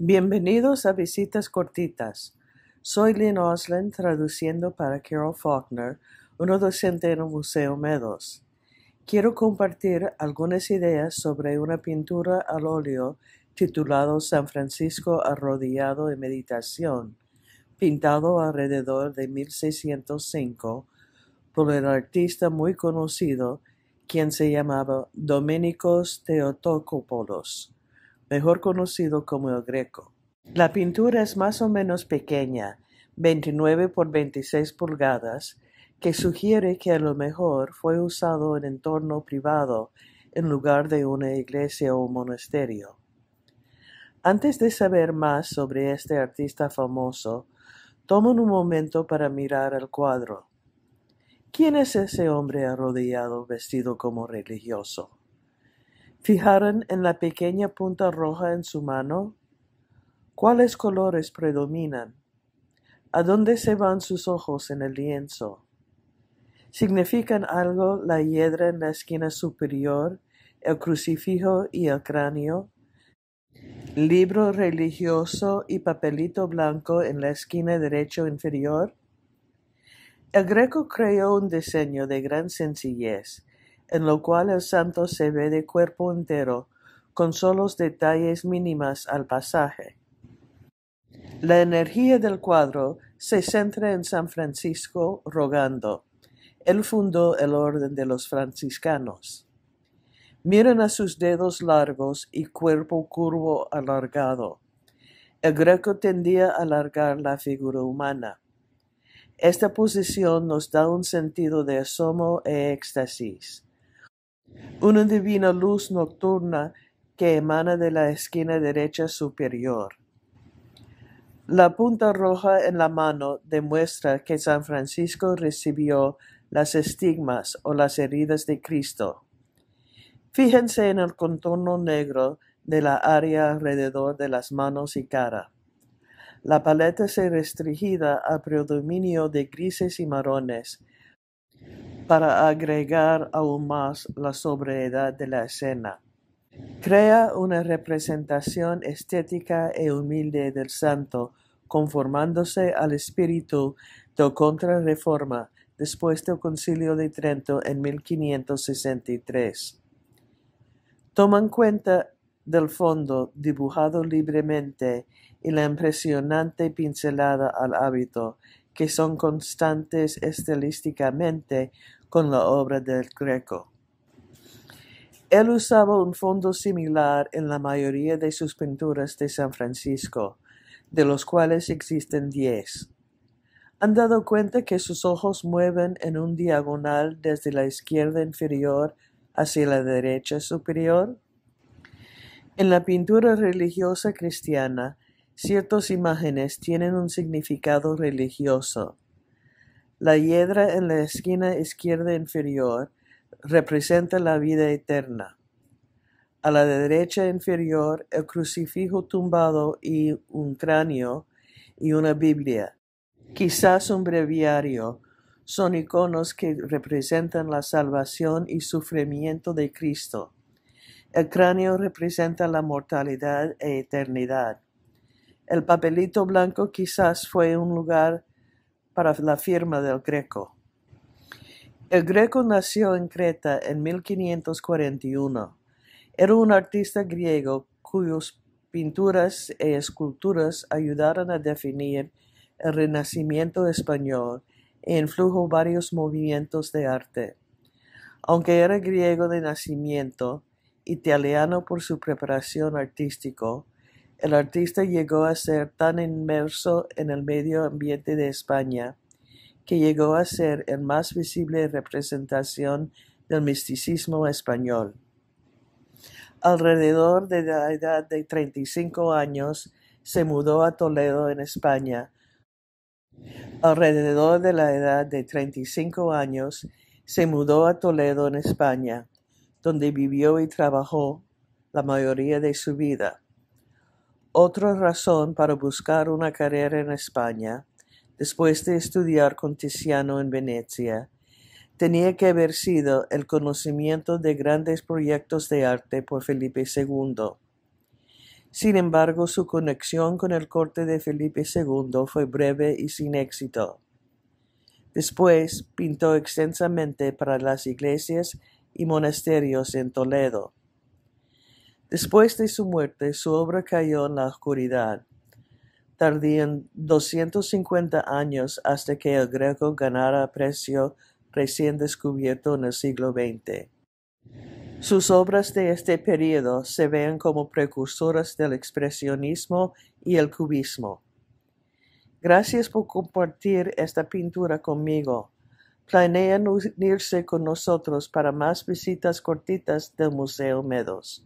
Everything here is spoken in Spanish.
Bienvenidos a Visitas Cortitas. Soy Lynn Oslin traduciendo para Carol Faulkner, una docente en el Museo Meadows. Quiero compartir algunas ideas sobre una pintura al óleo titulado San Francisco arrodillado en meditación, pintado alrededor de 1605 por el artista muy conocido, quien se llamaba Domenicos Teotocopoulos mejor conocido como el Greco. La pintura es más o menos pequeña, 29 por 26 pulgadas, que sugiere que a lo mejor fue usado en entorno privado en lugar de una iglesia o monasterio. Antes de saber más sobre este artista famoso, tomen un momento para mirar el cuadro. ¿Quién es ese hombre arrodillado vestido como religioso? ¿Fijaron en la pequeña punta roja en su mano? ¿Cuáles colores predominan? ¿A dónde se van sus ojos en el lienzo? ¿Significan algo la hiedra en la esquina superior, el crucifijo y el cráneo? ¿Libro religioso y papelito blanco en la esquina derecho inferior? El greco creó un diseño de gran sencillez en lo cual el santo se ve de cuerpo entero, con solos detalles mínimas al pasaje. La energía del cuadro se centra en San Francisco rogando. Él fundó el orden de los franciscanos. Miren a sus dedos largos y cuerpo curvo alargado. El greco tendía a alargar la figura humana. Esta posición nos da un sentido de asomo e éxtasis una divina luz nocturna que emana de la esquina derecha superior. La punta roja en la mano demuestra que San Francisco recibió las estigmas o las heridas de Cristo. Fíjense en el contorno negro de la área alrededor de las manos y cara. La paleta se restringida al predominio de grises y marrones, para agregar aún más la sobriedad de la escena. Crea una representación estética y e humilde del santo, conformándose al espíritu de contrarreforma después del Concilio de Trento en 1563. Toman cuenta del fondo dibujado libremente y la impresionante pincelada al hábito, que son constantes estilísticamente con la obra del Greco. Él usaba un fondo similar en la mayoría de sus pinturas de San Francisco, de los cuales existen diez. ¿Han dado cuenta que sus ojos mueven en un diagonal desde la izquierda inferior hacia la derecha superior? En la pintura religiosa cristiana, ciertas imágenes tienen un significado religioso. La hiedra en la esquina izquierda inferior representa la vida eterna. A la derecha inferior, el crucifijo tumbado y un cráneo y una Biblia, quizás un breviario, son iconos que representan la salvación y sufrimiento de Cristo. El cráneo representa la mortalidad e eternidad. El papelito blanco quizás fue un lugar para la firma del Greco. El Greco nació en Creta en 1541. Era un artista griego cuyas pinturas e esculturas ayudaron a definir el Renacimiento español e influjo varios movimientos de arte. Aunque era griego de nacimiento, italiano por su preparación artístico, el artista llegó a ser tan inmerso en el medio ambiente de España que llegó a ser el más visible representación del misticismo español. Alrededor de la edad de 35 años, se mudó a Toledo, en España. Alrededor de la edad de 35 años, se mudó a Toledo, en España, donde vivió y trabajó la mayoría de su vida otra razón para buscar una carrera en España, después de estudiar con Tiziano en Venecia, tenía que haber sido el conocimiento de grandes proyectos de arte por Felipe II. Sin embargo, su conexión con el corte de Felipe II fue breve y sin éxito. Después pintó extensamente para las iglesias y monasterios en Toledo. Después de su muerte, su obra cayó en la oscuridad. Tardían 250 años hasta que el greco ganara precio recién descubierto en el siglo XX. Sus obras de este periodo se ven como precursoras del expresionismo y el cubismo. Gracias por compartir esta pintura conmigo. Planean unirse con nosotros para más visitas cortitas del Museo Medos.